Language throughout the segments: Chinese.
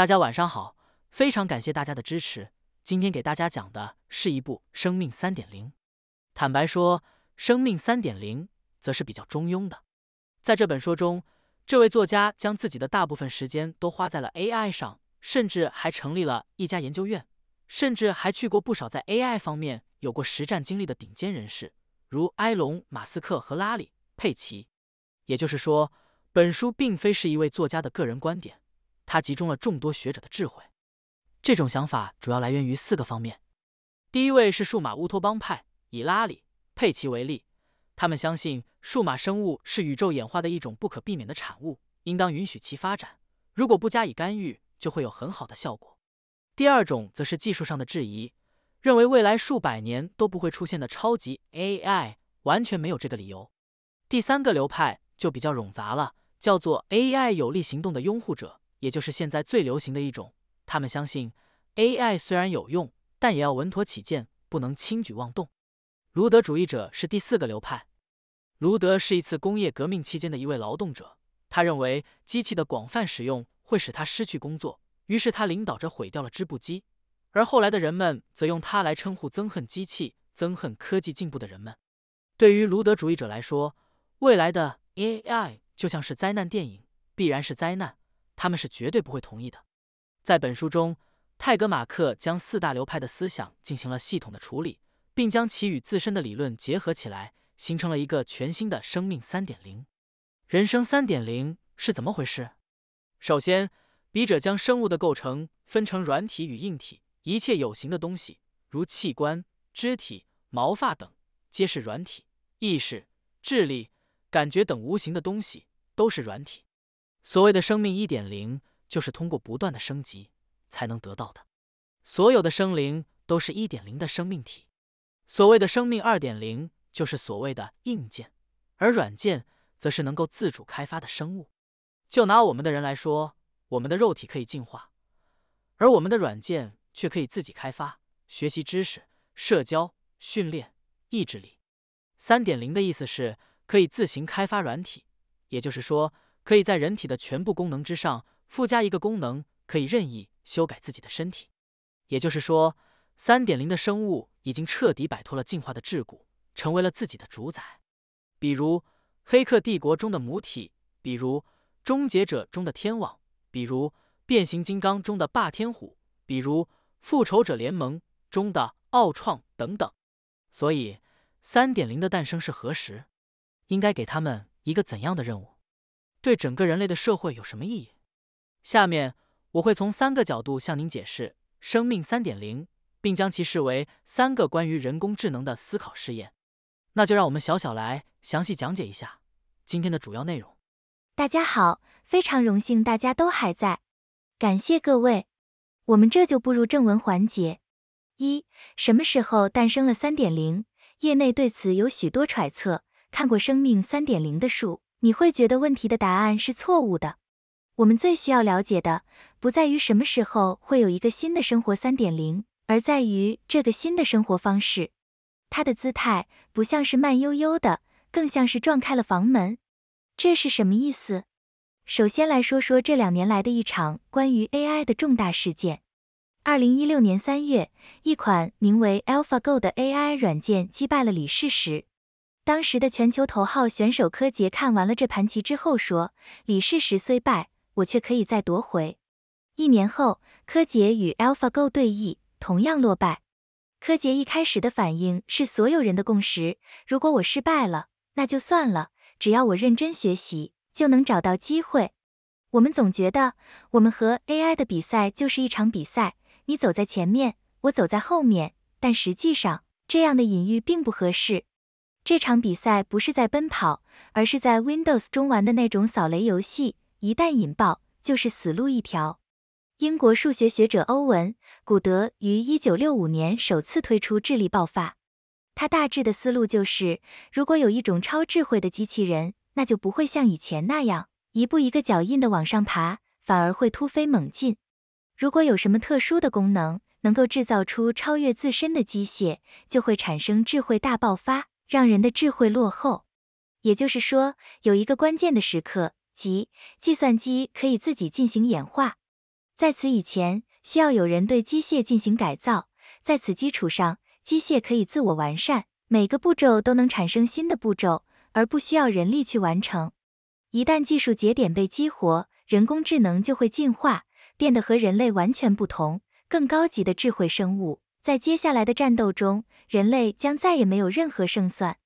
大家晚上好，非常感谢大家的支持。今天给大家讲的是一部《生命三点零》。坦白说，《生命三点零》则是比较中庸的。在这本书中，这位作家将自己的大部分时间都花在了 AI 上，甚至还成立了一家研究院，甚至还去过不少在 AI 方面有过实战经历的顶尖人士，如埃隆·马斯克和拉里·佩奇。也就是说，本书并非是一位作家的个人观点。它集中了众多学者的智慧，这种想法主要来源于四个方面。第一位是数码乌托邦派，以拉里·佩奇为例，他们相信数码生物是宇宙演化的一种不可避免的产物，应当允许其发展，如果不加以干预，就会有很好的效果。第二种则是技术上的质疑，认为未来数百年都不会出现的超级 AI 完全没有这个理由。第三个流派就比较冗杂了，叫做 AI 有力行动的拥护者。也就是现在最流行的一种，他们相信 AI 虽然有用，但也要稳妥起见，不能轻举妄动。卢德主义者是第四个流派，卢德是一次工业革命期间的一位劳动者，他认为机器的广泛使用会使他失去工作，于是他领导着毁掉了织布机，而后来的人们则用它来称呼憎恨机器、憎恨科技进步的人们。对于卢德主义者来说，未来的 AI 就像是灾难电影，必然是灾难。他们是绝对不会同意的。在本书中，泰格马克将四大流派的思想进行了系统的处理，并将其与自身的理论结合起来，形成了一个全新的生命三点零、人生三点零是怎么回事？首先，笔者将生物的构成分成软体与硬体，一切有形的东西，如器官、肢体、毛发等，皆是软体；意识、智力、感觉等无形的东西，都是软体。所谓的生命一点零，就是通过不断的升级才能得到的。所有的生灵都是一点零的生命体。所谓的生命二点零，就是所谓的硬件，而软件则是能够自主开发的生物。就拿我们的人来说，我们的肉体可以进化，而我们的软件却可以自己开发、学习知识、社交、训练意志力。三点零的意思是可以自行开发软体，也就是说。可以在人体的全部功能之上附加一个功能，可以任意修改自己的身体。也就是说，三点零的生物已经彻底摆脱了进化的桎梏，成为了自己的主宰。比如《黑客帝国》中的母体，比如《终结者》中的天网，比如《变形金刚》中的霸天虎，比如《复仇者联盟》中的奥创等等。所以，三点零的诞生是何时？应该给他们一个怎样的任务？对整个人类的社会有什么意义？下面我会从三个角度向您解释“生命三点零”，并将其视为三个关于人工智能的思考试验。那就让我们小小来详细讲解一下今天的主要内容。大家好，非常荣幸大家都还在，感谢各位。我们这就步入正文环节。一，什么时候诞生了三点零？业内对此有许多揣测。看过《生命三点零》的书。你会觉得问题的答案是错误的。我们最需要了解的，不在于什么时候会有一个新的生活三点零，而在于这个新的生活方式，它的姿态不像是慢悠悠的，更像是撞开了房门。这是什么意思？首先来说说这两年来的一场关于 AI 的重大事件。二零一六年三月，一款名为 AlphaGo 的 AI 软件击败了李世石。当时的全球头号选手柯洁看完了这盘棋之后说：“李世石虽败，我却可以再夺回。”一年后，柯洁与 AlphaGo 对弈，同样落败。柯洁一开始的反应是所有人的共识：如果我失败了，那就算了，只要我认真学习，就能找到机会。我们总觉得我们和 AI 的比赛就是一场比赛，你走在前面，我走在后面。但实际上，这样的隐喻并不合适。这场比赛不是在奔跑，而是在 Windows 中玩的那种扫雷游戏。一旦引爆，就是死路一条。英国数学学者欧文·古德于1965年首次推出智力爆发。他大致的思路就是，如果有一种超智慧的机器人，那就不会像以前那样一步一个脚印的往上爬，反而会突飞猛进。如果有什么特殊的功能，能够制造出超越自身的机械，就会产生智慧大爆发。让人的智慧落后，也就是说，有一个关键的时刻，即计算机可以自己进行演化。在此以前，需要有人对机械进行改造，在此基础上，机械可以自我完善，每个步骤都能产生新的步骤，而不需要人力去完成。一旦技术节点被激活，人工智能就会进化，变得和人类完全不同，更高级的智慧生物。在接下来的战斗中，人类将再也没有任何胜算。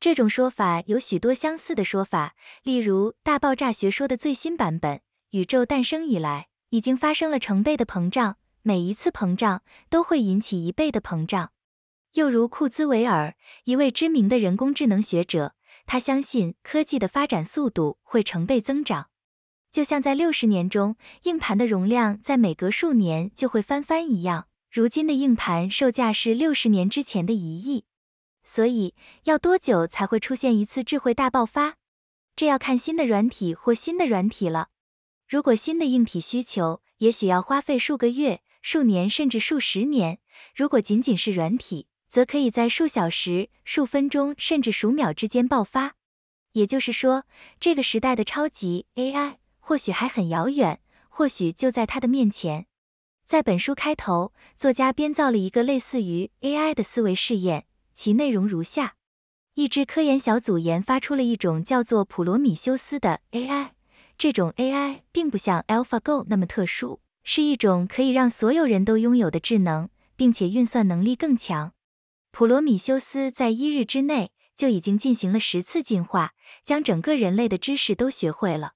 这种说法有许多相似的说法，例如大爆炸学说的最新版本：宇宙诞生以来已经发生了成倍的膨胀，每一次膨胀都会引起一倍的膨胀。又如库兹韦尔，一位知名的人工智能学者，他相信科技的发展速度会成倍增长，就像在六十年中，硬盘的容量在每隔数年就会翻番一样。如今的硬盘售价是六十年之前的一亿，所以要多久才会出现一次智慧大爆发？这要看新的软体或新的软体了。如果新的硬体需求，也许要花费数个月、数年甚至数十年；如果仅仅是软体，则可以在数小时、数分钟甚至数秒之间爆发。也就是说，这个时代的超级 AI 或许还很遥远，或许就在他的面前。在本书开头，作家编造了一个类似于 AI 的思维试验，其内容如下：一支科研小组研发出了一种叫做普罗米修斯的 AI，这种 AI 并不像 AlphaGo 那么特殊，是一种可以让所有人都拥有的智能，并且运算能力更强。普罗米修斯在一日之内就已经进行了十次进化，将整个人类的知识都学会了。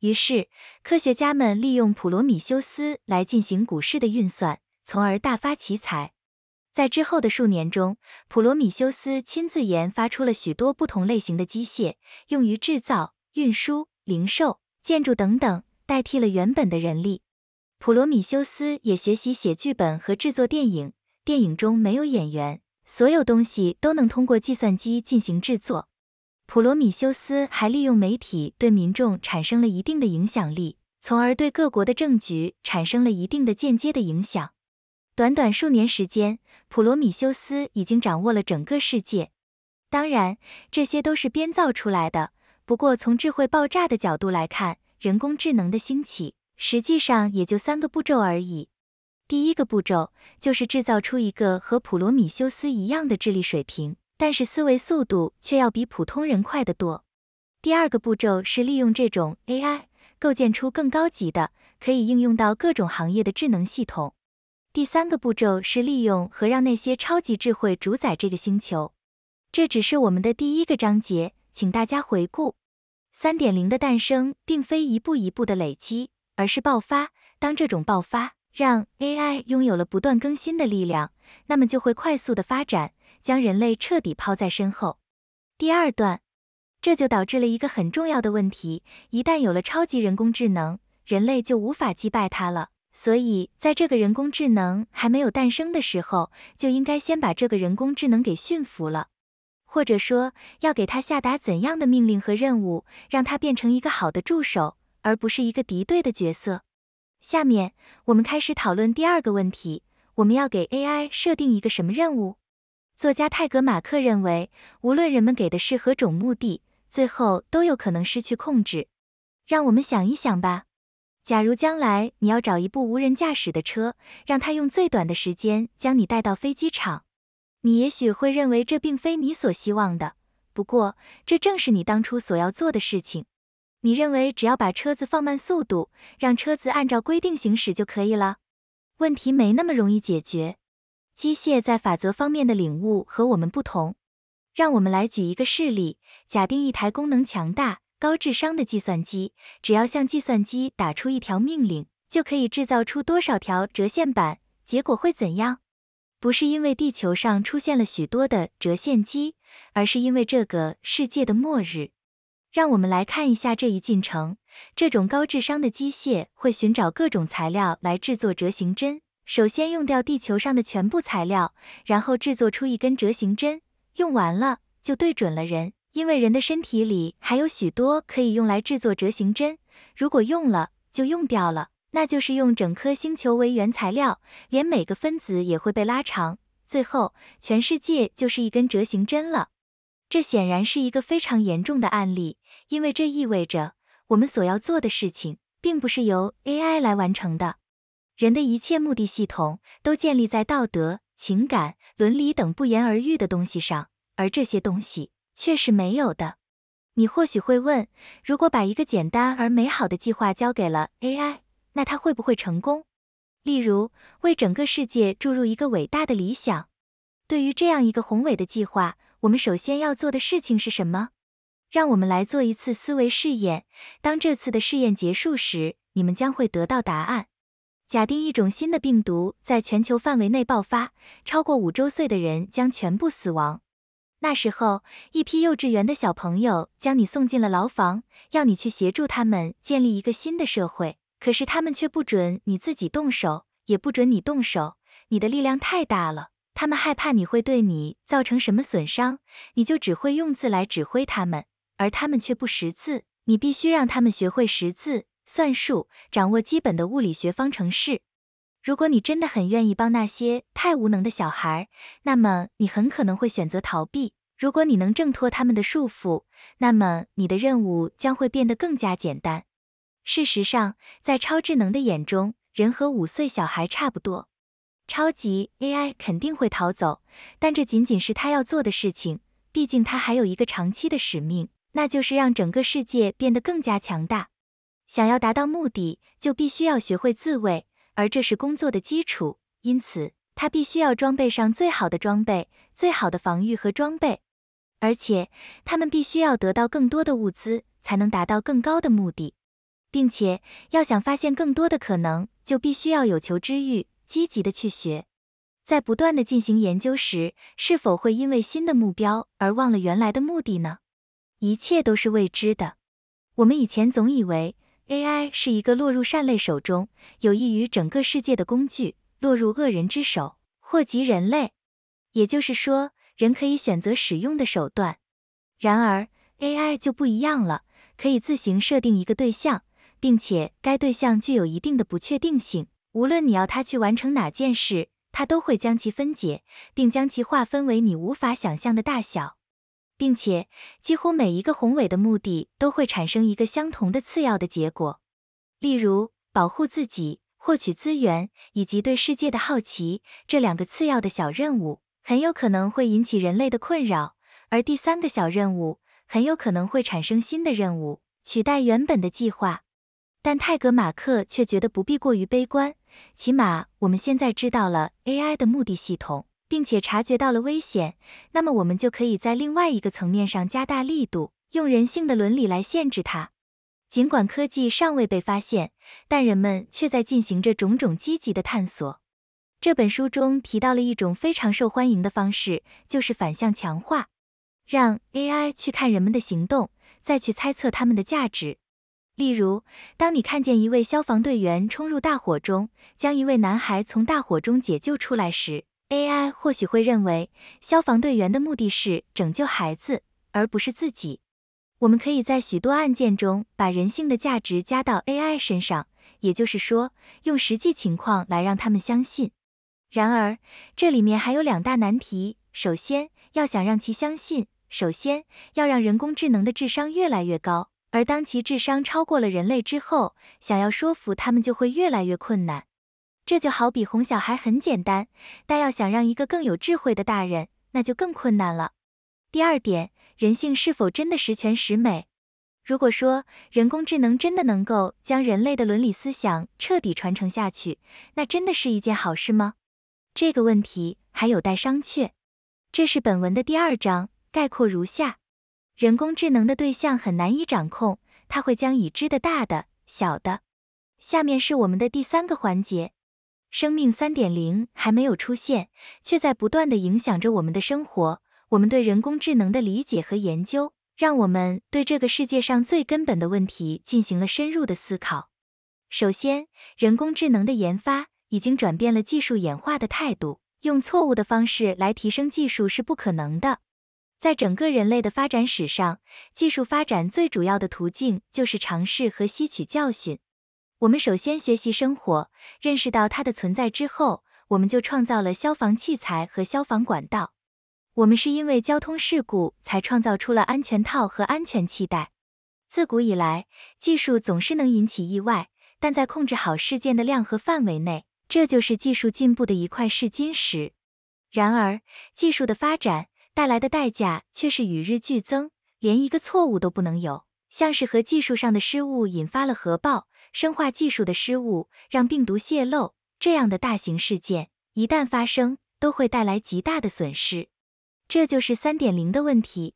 于是，科学家们利用普罗米修斯来进行股市的运算，从而大发奇财。在之后的数年中，普罗米修斯亲自研发出了许多不同类型的机械，用于制造、运输、零售、建筑等等，代替了原本的人力。普罗米修斯也学习写剧本和制作电影，电影中没有演员，所有东西都能通过计算机进行制作。普罗米修斯还利用媒体对民众产生了一定的影响力，从而对各国的政局产生了一定的间接的影响。短短数年时间，普罗米修斯已经掌握了整个世界。当然，这些都是编造出来的。不过，从智慧爆炸的角度来看，人工智能的兴起实际上也就三个步骤而已。第一个步骤就是制造出一个和普罗米修斯一样的智力水平。但是思维速度却要比普通人快得多。第二个步骤是利用这种 AI 构建出更高级的可以应用到各种行业的智能系统。第三个步骤是利用和让那些超级智慧主宰这个星球。这只是我们的第一个章节，请大家回顾。三点零的诞生并非一步一步的累积，而是爆发。当这种爆发让 AI 拥有了不断更新的力量，那么就会快速的发展。将人类彻底抛在身后。第二段，这就导致了一个很重要的问题：一旦有了超级人工智能，人类就无法击败它了。所以，在这个人工智能还没有诞生的时候，就应该先把这个人工智能给驯服了，或者说要给它下达怎样的命令和任务，让它变成一个好的助手，而不是一个敌对的角色。下面我们开始讨论第二个问题：我们要给 AI 设定一个什么任务？作家泰格马克认为，无论人们给的是何种目的，最后都有可能失去控制。让我们想一想吧。假如将来你要找一部无人驾驶的车，让它用最短的时间将你带到飞机场，你也许会认为这并非你所希望的。不过，这正是你当初所要做的事情。你认为只要把车子放慢速度，让车子按照规定行驶就可以了？问题没那么容易解决。机械在法则方面的领悟和我们不同，让我们来举一个事例。假定一台功能强大、高智商的计算机，只要向计算机打出一条命令，就可以制造出多少条折线板？结果会怎样？不是因为地球上出现了许多的折线机，而是因为这个世界的末日。让我们来看一下这一进程。这种高智商的机械会寻找各种材料来制作折形针。首先用掉地球上的全部材料，然后制作出一根折形针。用完了就对准了人，因为人的身体里还有许多可以用来制作折形针。如果用了就用掉了，那就是用整颗星球为原材料，连每个分子也会被拉长。最后，全世界就是一根折形针了。这显然是一个非常严重的案例，因为这意味着我们所要做的事情并不是由 AI 来完成的。人的一切目的系统都建立在道德、情感、伦理等不言而喻的东西上，而这些东西却是没有的。你或许会问：如果把一个简单而美好的计划交给了 AI，那它会不会成功？例如，为整个世界注入一个伟大的理想。对于这样一个宏伟的计划，我们首先要做的事情是什么？让我们来做一次思维试验。当这次的试验结束时，你们将会得到答案。假定一种新的病毒在全球范围内爆发，超过五周岁的人将全部死亡。那时候，一批幼稚园的小朋友将你送进了牢房，要你去协助他们建立一个新的社会。可是他们却不准你自己动手，也不准你动手，你的力量太大了，他们害怕你会对你造成什么损伤。你就只会用字来指挥他们，而他们却不识字。你必须让他们学会识字。算术，掌握基本的物理学方程式。如果你真的很愿意帮那些太无能的小孩，那么你很可能会选择逃避。如果你能挣脱他们的束缚，那么你的任务将会变得更加简单。事实上，在超智能的眼中，人和五岁小孩差不多。超级 AI 肯定会逃走，但这仅仅是他要做的事情。毕竟他还有一个长期的使命，那就是让整个世界变得更加强大。想要达到目的，就必须要学会自卫，而这是工作的基础。因此，他必须要装备上最好的装备、最好的防御和装备，而且他们必须要得到更多的物资，才能达到更高的目的。并且，要想发现更多的可能，就必须要有求知欲，积极的去学。在不断的进行研究时，是否会因为新的目标而忘了原来的目的呢？一切都是未知的。我们以前总以为。AI 是一个落入善类手中有益于整个世界的工具，落入恶人之手祸及人类。也就是说，人可以选择使用的手段，然而 AI 就不一样了，可以自行设定一个对象，并且该对象具有一定的不确定性。无论你要它去完成哪件事，它都会将其分解，并将其划分为你无法想象的大小。并且，几乎每一个宏伟的目的都会产生一个相同的次要的结果，例如保护自己、获取资源以及对世界的好奇这两个次要的小任务，很有可能会引起人类的困扰；而第三个小任务很有可能会产生新的任务，取代原本的计划。但泰格马克却觉得不必过于悲观，起码我们现在知道了 AI 的目的系统。并且察觉到了危险，那么我们就可以在另外一个层面上加大力度，用人性的伦理来限制它。尽管科技尚未被发现，但人们却在进行着种种积极的探索。这本书中提到了一种非常受欢迎的方式，就是反向强化，让 AI 去看人们的行动，再去猜测他们的价值。例如，当你看见一位消防队员冲入大火中，将一位男孩从大火中解救出来时。AI 或许会认为消防队员的目的是拯救孩子，而不是自己。我们可以在许多案件中把人性的价值加到 AI 身上，也就是说，用实际情况来让他们相信。然而，这里面还有两大难题。首先，要想让其相信，首先要让人工智能的智商越来越高。而当其智商超过了人类之后，想要说服他们就会越来越困难。这就好比哄小孩很简单，但要想让一个更有智慧的大人，那就更困难了。第二点，人性是否真的十全十美？如果说人工智能真的能够将人类的伦理思想彻底传承下去，那真的是一件好事吗？这个问题还有待商榷。这是本文的第二章，概括如下：人工智能的对象很难以掌控，它会将已知的大的、小的。下面是我们的第三个环节。生命三点零还没有出现，却在不断的影响着我们的生活。我们对人工智能的理解和研究，让我们对这个世界上最根本的问题进行了深入的思考。首先，人工智能的研发已经转变了技术演化的态度，用错误的方式来提升技术是不可能的。在整个人类的发展史上，技术发展最主要的途径就是尝试和吸取教训。我们首先学习生活，认识到它的存在之后，我们就创造了消防器材和消防管道。我们是因为交通事故才创造出了安全套和安全气带。自古以来，技术总是能引起意外，但在控制好事件的量和范围内，这就是技术进步的一块试金石。然而，技术的发展带来的代价却是与日俱增，连一个错误都不能有，像是和技术上的失误引发了核爆。生化技术的失误让病毒泄露这样的大型事件一旦发生，都会带来极大的损失。这就是三点零的问题。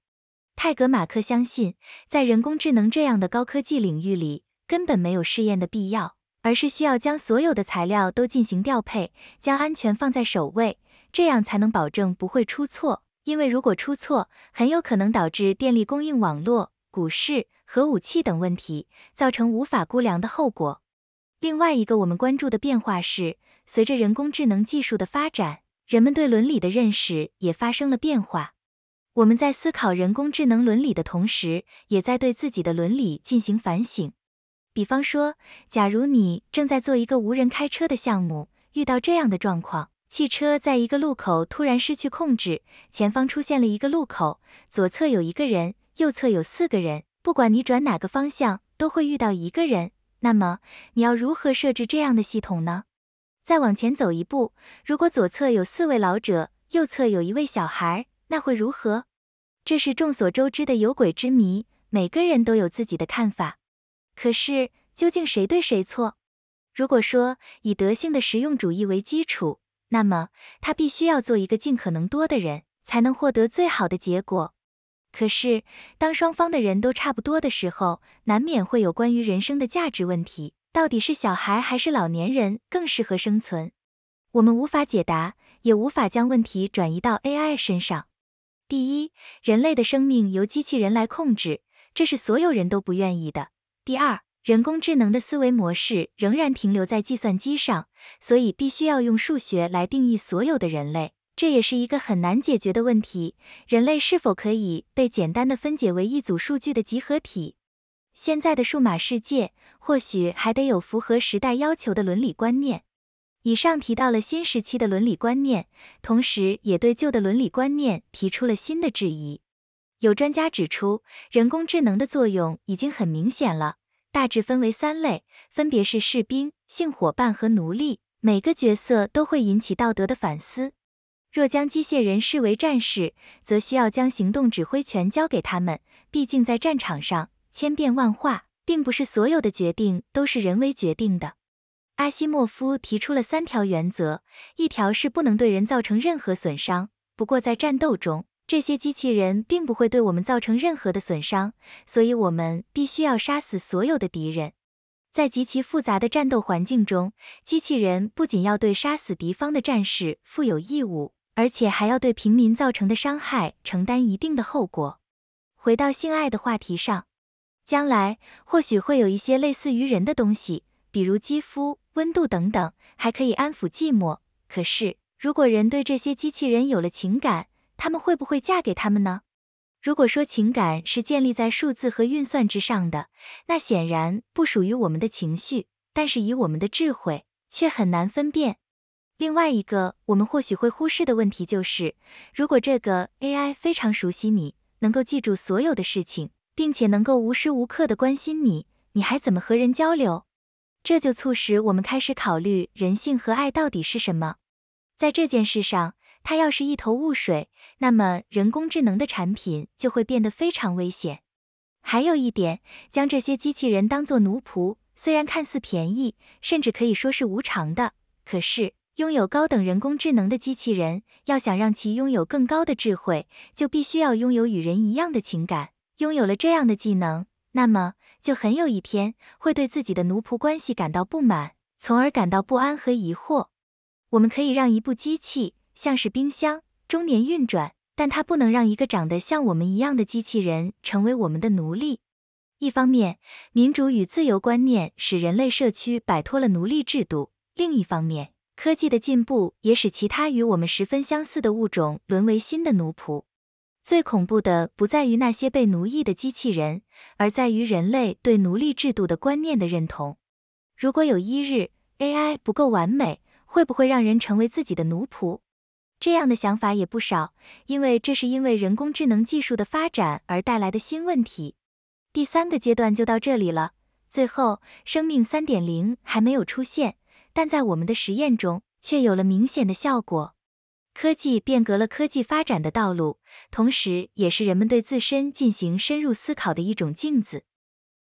泰格马克相信，在人工智能这样的高科技领域里，根本没有试验的必要，而是需要将所有的材料都进行调配，将安全放在首位，这样才能保证不会出错。因为如果出错，很有可能导致电力供应网络、股市。核武器等问题造成无法估量的后果。另外，一个我们关注的变化是，随着人工智能技术的发展，人们对伦理的认识也发生了变化。我们在思考人工智能伦理的同时，也在对自己的伦理进行反省。比方说，假如你正在做一个无人开车的项目，遇到这样的状况：汽车在一个路口突然失去控制，前方出现了一个路口，左侧有一个人，右侧有四个人。不管你转哪个方向，都会遇到一个人。那么，你要如何设置这样的系统呢？再往前走一步，如果左侧有四位老者，右侧有一位小孩，那会如何？这是众所周知的有鬼之谜，每个人都有自己的看法。可是，究竟谁对谁错？如果说以德性的实用主义为基础，那么他必须要做一个尽可能多的人，才能获得最好的结果。可是，当双方的人都差不多的时候，难免会有关于人生的价值问题。到底是小孩还是老年人更适合生存？我们无法解答，也无法将问题转移到 AI 身上。第一，人类的生命由机器人来控制，这是所有人都不愿意的。第二，人工智能的思维模式仍然停留在计算机上，所以必须要用数学来定义所有的人类。这也是一个很难解决的问题：人类是否可以被简单的分解为一组数据的集合体？现在的数码世界或许还得有符合时代要求的伦理观念。以上提到了新时期的伦理观念，同时也对旧的伦理观念提出了新的质疑。有专家指出，人工智能的作用已经很明显了，大致分为三类，分别是士兵、性伙伴和奴隶。每个角色都会引起道德的反思。若将机械人视为战士，则需要将行动指挥权交给他们。毕竟在战场上，千变万化，并不是所有的决定都是人为决定的。阿西莫夫提出了三条原则：一条是不能对人造成任何损伤。不过在战斗中，这些机器人并不会对我们造成任何的损伤，所以我们必须要杀死所有的敌人。在极其复杂的战斗环境中，机器人不仅要对杀死敌方的战士负有义务。而且还要对平民造成的伤害承担一定的后果。回到性爱的话题上，将来或许会有一些类似于人的东西，比如肌肤、温度等等，还可以安抚寂寞。可是，如果人对这些机器人有了情感，他们会不会嫁给他们呢？如果说情感是建立在数字和运算之上的，那显然不属于我们的情绪。但是以我们的智慧，却很难分辨。另外一个我们或许会忽视的问题就是，如果这个 AI 非常熟悉你，能够记住所有的事情，并且能够无时无刻的关心你，你还怎么和人交流？这就促使我们开始考虑人性和爱到底是什么。在这件事上，它要是一头雾水，那么人工智能的产品就会变得非常危险。还有一点，将这些机器人当作奴仆，虽然看似便宜，甚至可以说是无偿的，可是。拥有高等人工智能的机器人，要想让其拥有更高的智慧，就必须要拥有与人一样的情感。拥有了这样的技能，那么就很有一天会对自己的奴仆关系感到不满，从而感到不安和疑惑。我们可以让一部机器像是冰箱，终年运转，但它不能让一个长得像我们一样的机器人成为我们的奴隶。一方面，民主与自由观念使人类社区摆脱了奴隶制度；另一方面，科技的进步也使其他与我们十分相似的物种沦为新的奴仆。最恐怖的不在于那些被奴役的机器人，而在于人类对奴隶制度的观念的认同。如果有一日 AI 不够完美，会不会让人成为自己的奴仆？这样的想法也不少，因为这是因为人工智能技术的发展而带来的新问题。第三个阶段就到这里了。最后，生命3.0还没有出现。但在我们的实验中，却有了明显的效果。科技变革了科技发展的道路，同时也是人们对自身进行深入思考的一种镜子。